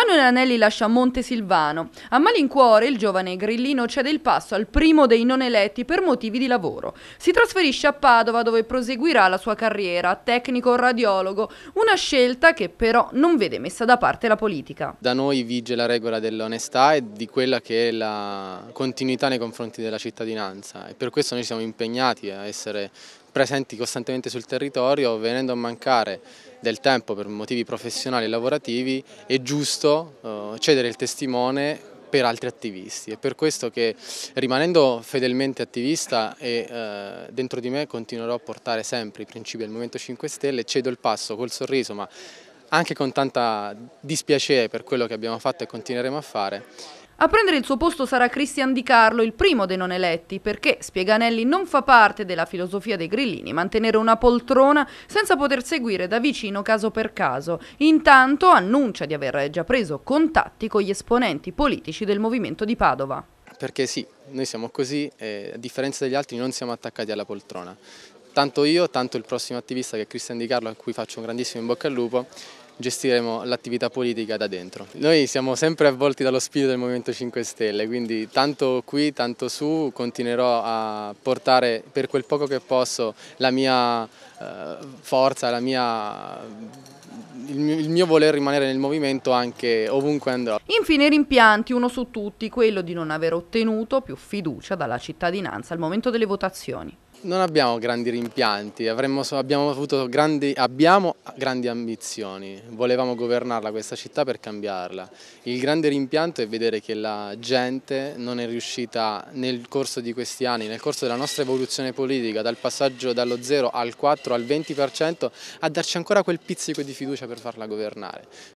Manuel Anelli lascia Monte Silvano. A malincuore il giovane grillino cede il passo al primo dei non eletti per motivi di lavoro. Si trasferisce a Padova dove proseguirà la sua carriera, tecnico radiologo, una scelta che però non vede messa da parte la politica. Da noi vige la regola dell'onestà e di quella che è la continuità nei confronti della cittadinanza e per questo noi siamo impegnati a essere presenti costantemente sul territorio, venendo a mancare del tempo per motivi professionali e lavorativi è giusto eh, cedere il testimone per altri attivisti. È per questo che rimanendo fedelmente attivista e eh, dentro di me continuerò a portare sempre i principi del Movimento 5 Stelle, cedo il passo col sorriso ma anche con tanta dispiacere per quello che abbiamo fatto e continueremo a fare a prendere il suo posto sarà Cristian Di Carlo, il primo dei non eletti, perché Spieganelli non fa parte della filosofia dei grillini mantenere una poltrona senza poter seguire da vicino caso per caso. Intanto annuncia di aver già preso contatti con gli esponenti politici del movimento di Padova. Perché sì, noi siamo così e a differenza degli altri non siamo attaccati alla poltrona. Tanto io, tanto il prossimo attivista che è Cristian Di Carlo, a cui faccio un grandissimo in bocca al lupo, gestiremo l'attività politica da dentro. Noi siamo sempre avvolti dallo spirito del Movimento 5 Stelle, quindi tanto qui, tanto su, continuerò a portare per quel poco che posso la mia eh, forza, la mia il mio, voler rimanere nel movimento anche ovunque andrò. Infine rimpianti, uno su tutti, quello di non aver ottenuto più fiducia dalla cittadinanza al momento delle votazioni. Non abbiamo grandi rimpianti, avremmo, abbiamo, grandi, abbiamo, grandi, ambizioni, volevamo governarla questa città per cambiarla. Il grande rimpianto è vedere che la gente non è riuscita nel corso di questi anni, nel corso della nostra evoluzione politica, dal passaggio dallo 0 al 4 al 20% a darci ancora quel pizzico di fiducia per farla governare.